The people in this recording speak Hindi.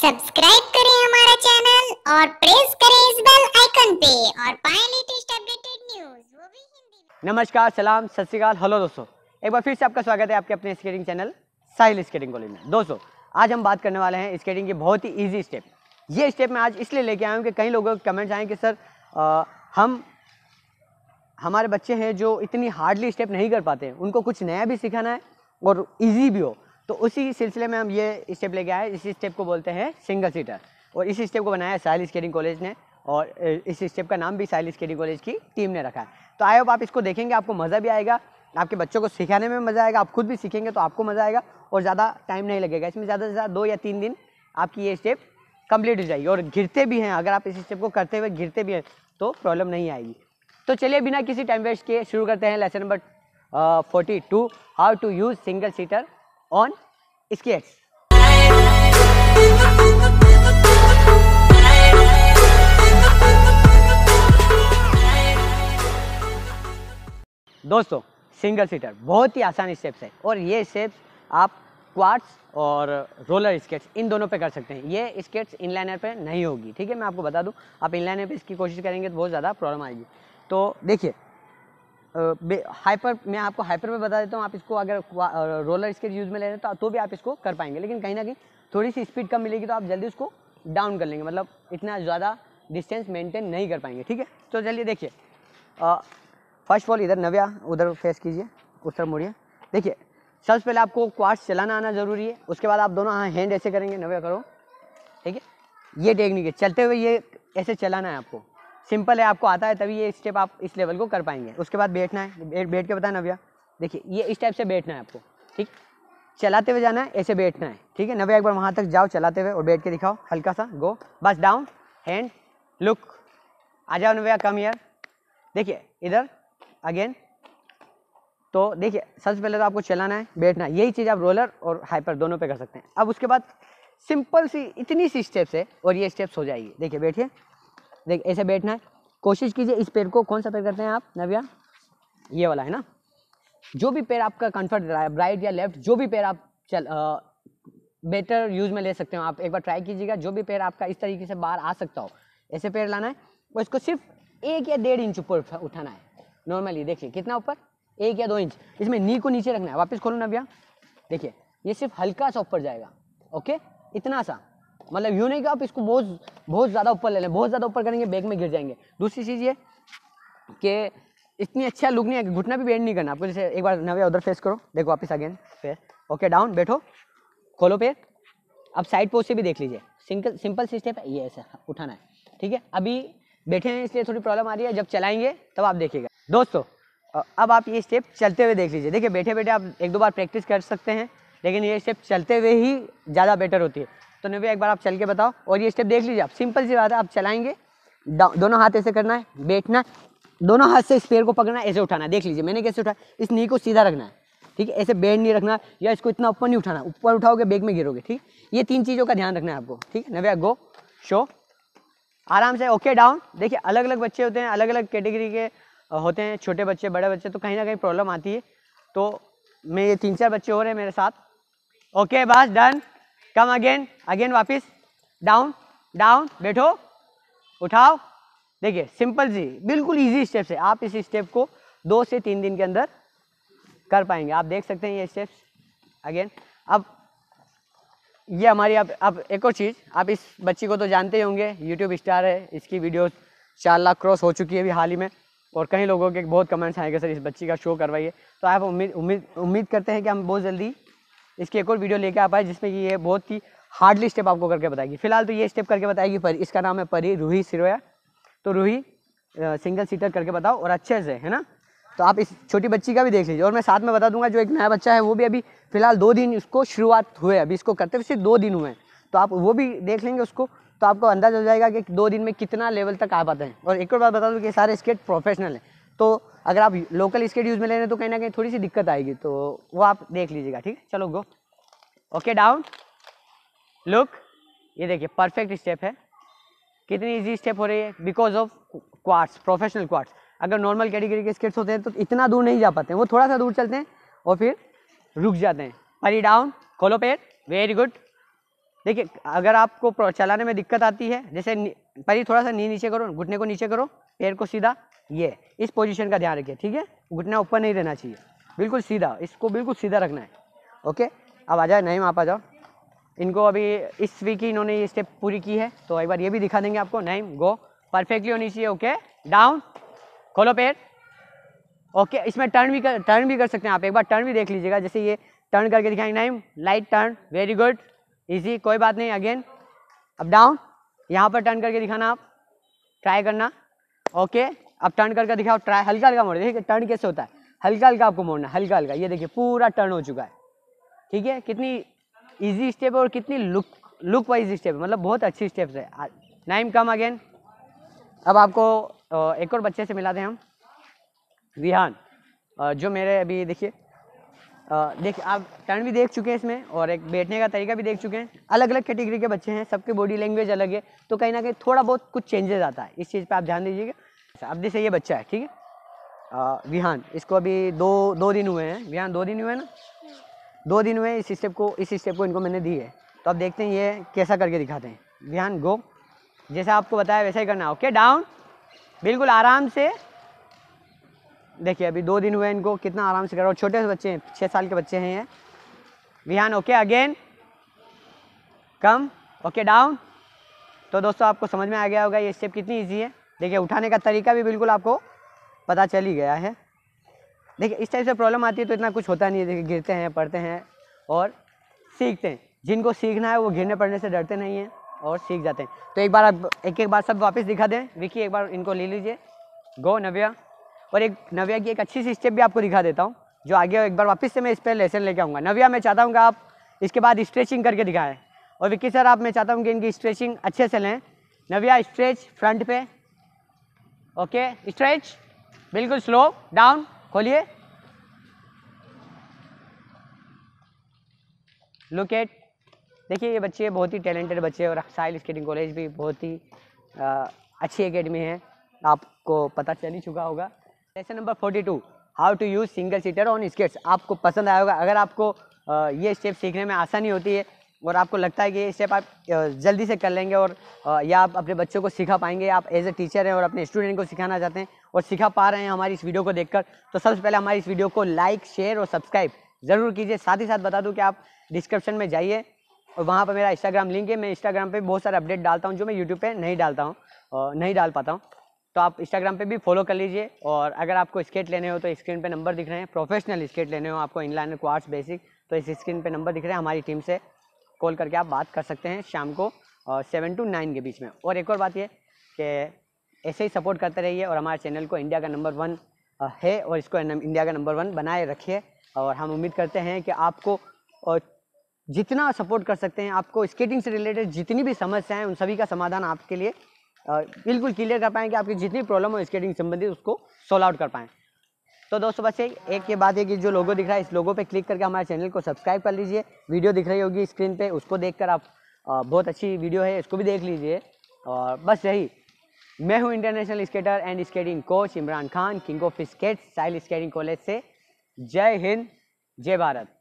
सब्सक्राइब करें हमारा चैनल और प्रेस करें इस बेल आइकन पे और पाएं लेटेस्ट अपडेटेड न्यूज़ वो भी हिंदी में नमस्कार सलाम सत हेलो दोस्तों एक बार फिर से आपका स्वागत है आपके अपने skating channel Sahil skating college में दोस्तों आज हम बात करने वाले हैं स्केटिंग के बहुत ही ईजी स्टेप ये स्टेप मैं आज इसलिए लेके आया हूँ कि कई लोगों के कमेंट्स आए कि सर आ, हम हमारे बच्चे हैं जो इतनी हार्डली स्टेप नहीं कर पाते हैं उनको कुछ नया भी सिखाना है और ईजी भी हो तो उसी सिलसिले में हम ये स्टेप लेके आए इसी स्टेप को बोलते हैं सिंगल सीटर और इस स्टेप को बनाया साहिल स्केटिंग कॉलेज ने और इस स्टेप का नाम भी साहिल स्केटिंग कॉलेज की टीम ने रखा है तो आई होप आप इसको देखेंगे आपको मज़ा भी आएगा आपके बच्चों को सिखाने में मज़ा आएगा आप खुद भी सीखेंगे तो आपको मज़ा आएगा और ज़्यादा टाइम नहीं लगेगा इसमें ज़्यादा से ज़्यादा दो या तीन दिन आपकी ये स्टेप कंप्लीट हो जाएगी और घिरते भी हैं अगर आप इस स्टेप को करते हुए घिरते भी हैं तो प्रॉब्लम नहीं आएगी तो चलिए बिना किसी टाइम वेस्ट किए शुरू करते हैं lesson number forty two how to use single seater on skates दोस्तों सिंगल सीटर बहुत ही आसान स्टेप्स है और ये स्टेप्स आप क्वार्ट्स और रोलर स्केट्स इन दोनों पे कर सकते हैं ये स्केट्स इनलाइनर पे नहीं होगी ठीक है मैं आपको बता दूं आप इनलाइनर पे इसकी कोशिश करेंगे तो बहुत ज़्यादा प्रॉब्लम आएगी तो देखिए हाइपर मैं आपको हाइपर में बता देता हूँ आप इसको अगर रोलर इसके यूज़ में ले रहे तो, तो भी आप इसको कर पाएंगे लेकिन कहीं ना कहीं थोड़ी सी स्पीड कम मिलेगी तो आप जल्दी उसको डाउन कर लेंगे मतलब इतना ज़्यादा डिस्टेंस मेंटेन नहीं कर पाएंगे ठीक है तो चलिए देखिए फर्स्ट ऑल इधर नव्या उधर फेस कीजिए उस तरफ मुड़िए देखिए सबसे पहले आपको क्वार्ट्स चलाना आना ज़रूरी है उसके बाद आप दोनों हाँ हैंड ऐसे करेंगे नव्या करो ठीक है ये टेक्निक है चलते हुए ये ऐसे चलाना है आपको सिंपल है आपको आता है तभी ये स्टेप आप इस लेवल को कर पाएंगे उसके बाद बैठना है बैठ बैठ के बताना नव्या देखिए ये इस टाइप से बैठना है आपको ठीक चलाते हुए जाना है ऐसे बैठना है ठीक है नव्या एक बार वहाँ तक जाओ चलाते हुए और बैठ के दिखाओ हल्का सा गो बस डाउन हैंड लुक आ जाओ नव्या कम ईयर देखिए इधर अगेन तो देखिए सबसे पहले तो आपको चलाना है बैठना है यही चीज़ आप रोलर और हाइपर दोनों पे कर सकते हैं अब उसके बाद सिंपल सी इतनी सी स्टेप्स है और ये स्टेप्स हो जाएगी देखिए बैठिए देख ऐसे बैठना है कोशिश कीजिए इस पेड़ को कौन सा पेड़ करते हैं आप नविया ये वाला है ना जो भी पेड़ आपका कंफर्ट रहा है राइट या लेफ्ट जो भी पेड़ आप चल आ, बेटर यूज़ में ले सकते हो आप एक बार ट्राई कीजिएगा जो भी पेड़ आपका इस तरीके से बाहर आ सकता हो ऐसे पेड़ लाना है और इसको सिर्फ एक या डेढ़ इंच ऊपर उठाना है नॉर्मली देखिए कितना ऊपर एक या दो इंच इसमें नी को नीचे रखना है वापस खोलो ना भैया देखिए ये सिर्फ हल्का सा ऊपर जाएगा ओके इतना सा मतलब यूँ नहीं कि आप इसको बहुत बहुत ज़्यादा ऊपर ले लें बहुत ज़्यादा ऊपर करेंगे बैग में गिर जाएंगे दूसरी चीज़ ये कि इतनी अच्छा लुक नहीं है घुटना भी बैंड नहीं करना आपको जैसे एक बार नवे उधर फेस करो देखो वापस अगेन फेस ओके डाउन बैठो खोलो पे अब साइड पोज से भी देख लीजिए सिंपल सिंपल सी स्टेप है ये ऐसा उठाना है ठीक है अभी बैठे हैं इसलिए थोड़ी प्रॉब्लम आ रही है जब चलाएंगे तब आप देखिएगा दोस्तों अब आप ये स्टेप चलते हुए देख लीजिए देखिए बैठे बैठे आप एक दो बार प्रैक्टिस कर सकते हैं लेकिन ये स्टेप चलते हुए ही ज़्यादा बेटर होती है तो नवे एक बार आप चल के बताओ और ये स्टेप देख लीजिए आप सिंपल सी बात है आप चलाएंगे दोनों हाथ ऐसे करना है बैठना दोनों हाथ से इस पेड़ को पकड़ना ऐसे उठाना है देख लीजिए मैंने कैसे उठाया इस नी को सीधा रखना है ठीक है ऐसे बैठ नहीं रखना या इसको इतना ऊपर नहीं उठाना ऊपर उठाओगे बैग में गिरोगे ठीक ये तीन चीज़ों का ध्यान रखना है आपको ठीक है नवे गो शो आराम से ओके डाउन देखिए अलग अलग बच्चे होते हैं अलग अलग कैटेगरी के होते हैं छोटे बच्चे बड़े बच्चे तो कहीं ना कहीं प्रॉब्लम आती है तो मैं ये तीन चार बच्चे हो रहे हैं मेरे साथ ओके बस डन कम अगेन अगेन वापिस डाउन डाउन बैठो उठाओ देखिए सिंपल जी बिल्कुल इजी स्टेप्स है आप इस स्टेप को दो से तीन दिन के अंदर कर पाएंगे आप देख सकते हैं ये स्टेप्स अगेन अब ये हमारी अब अब एक और चीज़ आप इस बच्ची को तो जानते ही होंगे यूट्यूब स्टार है इसकी वीडियो चार लाख क्रॉस हो चुकी है अभी हाल ही में और कई लोगों के बहुत कमेंट्स आएंगे सर इस बच्ची का शो करवाइए तो आप उम्मीद उम्मीद उम्मीद करते हैं कि हम बहुत जल्दी इसकी एक और वीडियो लेके आ पाए जिसमें कि ये बहुत ही हार्डली स्टेप आपको करके बताएगी फिलहाल तो ये स्टेप करके बताएगी परी इसका नाम है परी रूही सिरोया तो रूही सिंगल सीटर करके बताओ और अच्छे से है ना तो आप इस छोटी बच्ची का भी देख लीजिए और मैं साथ में बता दूंगा जो एक नया बच्चा है वो भी अभी फिलहाल दो दिन उसको शुरुआत हुए अभी इसको करते हुए सिर्फ दो दिन हुए हैं तो आप वो भी देख लेंगे उसको तो आपको अंदाज हो जाएगा कि दो दिन में कितना लेवल तक आ पाते हैं और एक और बात बता दूँ कि सारे स्केट प्रोफेशनल हैं तो अगर आप लोकल इसके यूज़ में ले रहे हैं तो कहीं ना कहीं थोड़ी सी दिक्कत आएगी तो वो आप देख लीजिएगा ठीक है चलो गो ओके डाउन लुक ये देखिए परफेक्ट स्टेप है कितनी इजी स्टेप हो रही है because of quads professional quads अगर नॉर्मल कैटेगरी के स्केट्स होते हैं तो इतना दूर नहीं जा पाते हैं वो थोड़ा सा दूर चलते हैं और फिर रुक जाते हैं परी डाउन खोलो पैर वेरी गुड देखिए अगर आपको चलाने में दिक्कत आती है जैसे परी थोड़ा सा नी नीचे करो घुटने को नीचे करो पैर को सीधा ये इस पोजीशन का ध्यान रखिए ठीक है घुटना ऊपर नहीं रहना चाहिए बिल्कुल सीधा इसको बिल्कुल सीधा रखना है ओके अब आ जाए नहीं आप आ जाओ इनको अभी इस वीक ही इन्होंने ये स्टेप पूरी की है तो एक बार ये भी दिखा देंगे आपको नहीं गो परफेक्टली होनी चाहिए ओके डाउन खोलो पैर ओके इसमें टर्न भी कर टर्न भी कर सकते हैं आप एक बार टर्न भी देख लीजिएगा जैसे ये टर्न करके दिखाएंगे नहीं light turn very good easy कोई बात नहीं अगेन अब डाउन यहाँ पर टर्न करके दिखाना आप ट्राई करना ओके अब टर्न करके दिखाओ ट्राई हल्का हल्का मोड़ देखिए टर्न कैसे होता है हल्का हल्का आपको मोड़ना हल्का हल्का ये देखिए पूरा टर्न हो चुका है ठीक है कितनी ईजी स्टेप है और कितनी लुक लुक वाइज स्टेप है मतलब बहुत अच्छी स्टेप है नाइम कम अगेन अब आपको एक और बच्चे से मिलाते हैं हम रिहान जो मेरे अभी देखिए देखिए आप टर्न भी देख चुके हैं इसमें और एक बैठने का तरीका भी देख चुके हैं अलग अलग कैटेगरी के बच्चे हैं सबके बॉडी लैंग्वेज अलग है तो कहीं ना कहीं थोड़ा बहुत कुछ चेंजेस आता है इस चीज़ पर आप ध्यान दीजिएगा अच्छा, अब से ये बच्चा है ठीक है विहान इसको अभी दो दो दिन हुए हैं विहान दो दिन हुए ना हम्म। दो दिन हुए इस स्टेप को इस स्टेप को इनको मैंने दी है तो अब देखते हैं ये कैसा करके दिखाते हैं विहान गो जैसा आपको बताया वैसा ही करना ओके डाउन बिल्कुल आराम से देखिए अभी दो दिन हुए इनको कितना आराम से करो छोटे से बच्चे हैं छः साल के बच्चे हैं ये Vihaan okay again come okay down तो दोस्तों आपको समझ में आ गया होगा ये स्टेप कितनी ईजी है देखिए उठाने का तरीका भी बिल्कुल आपको पता चल ही गया है देखिए इस टाइप से प्रॉब्लम आती है तो इतना कुछ होता नहीं है देखिए गिरते हैं पढ़ते हैं और सीखते हैं जिनको सीखना है वो गिरने पड़ने से डरते नहीं हैं और सीख जाते हैं तो एक बार आप एक एक बार सब वापस दिखा दें विकी एक बार इनको ले लीजिए गो नव्या और एक नव्या की एक अच्छी सी स्टेप भी आपको दिखा देता हूँ जो आगे एक बार वापस से मैं इस पर लेसन लेके आऊँगा नव्या मैं चाहता हूँ कि आप इसके बाद स्ट्रेचिंग करके दिखाएँ और विक्की सर आप मैं चाहता हूँ कि इनकी स्ट्रेचिंग अच्छे से लें नव्या स्ट्रेच फ्रंट पे ओके स्ट्रेच बिल्कुल स्लो डाउन खोलिए लुक एट देखिए ये बच्चे बहुत ही टैलेंटेड बच्चे और साइल स्केटिंग कॉलेज भी बहुत ही आ, अच्छी एकेडमी है आपको पता चल ही चुका होगा lesson number forty two how to use single seater on skates आपको पसंद आएगा अगर आपको आ, ये स्टेप सीखने में आसानी होती है और आपको लगता है कि ये स्टेप आप जल्दी से कर लेंगे और या आप अपने बच्चों को सिखा पाएंगे आप एज ए टीचर हैं और अपने स्टूडेंट को सिखाना चाहते हैं और सिखा पा रहे हैं हमारी इस वीडियो को देखकर तो सबसे पहले हमारी इस वीडियो को लाइक शेयर और सब्सक्राइब ज़रूर कीजिए साथ ही साथ बता दूँ कि आप डिस्क्रिप्शन में जाइए और वहाँ पर मेरा इंस्टाग्राम लिंक है मैं इंस्टाग्राम पर बहुत सारे अपडेट डालता हूँ जो मैं यूट्यूब पर नहीं डालता हूँ नहीं डाल पाता हूँ तो आप इंस्टाग्राम पे भी फॉलो कर लीजिए और अगर आपको स्केट लेने हो तो स्क्रीन पे नंबर दिख रहे हैं प्रोफेशनल स्केट लेने हो आपको इनलाइन क्वार्ट्स बेसिक तो इस स्क्रीन पे नंबर दिख रहे हैं हमारी टीम से कॉल करके आप बात कर सकते हैं शाम को सेवन टू नाइन के बीच में और एक और बात ये कि ऐसे ही सपोर्ट करते रहिए और हमारे चैनल को इंडिया का नंबर वन है और इसको इंडिया का नंबर वन बनाए रखिए और हम उम्मीद करते हैं कि आपको जितना सपोर्ट कर सकते हैं आपको स्केटिंग से रिलेटेड जितनी भी समस्याएं उन सभी का समाधान आपके लिए बिल्कुल क्लियर कर पाएँ कि आपकी जितनी प्रॉब्लम हो स्केटिंग संबंधित उसको सॉल्व आउट कर पाएँ तो दोस्तों बस एक के बाद एक जो लोगो दिख रहा है इस लोगो पे क्लिक करके हमारे चैनल को सब्सक्राइब कर लीजिए वीडियो दिख रही होगी स्क्रीन पे उसको देखकर आप बहुत अच्छी वीडियो है इसको भी देख लीजिए और बस यही मैं हूँ international skater and skating coach Imran Khan king of skate Sahil skating college से जय हिंद जय भारत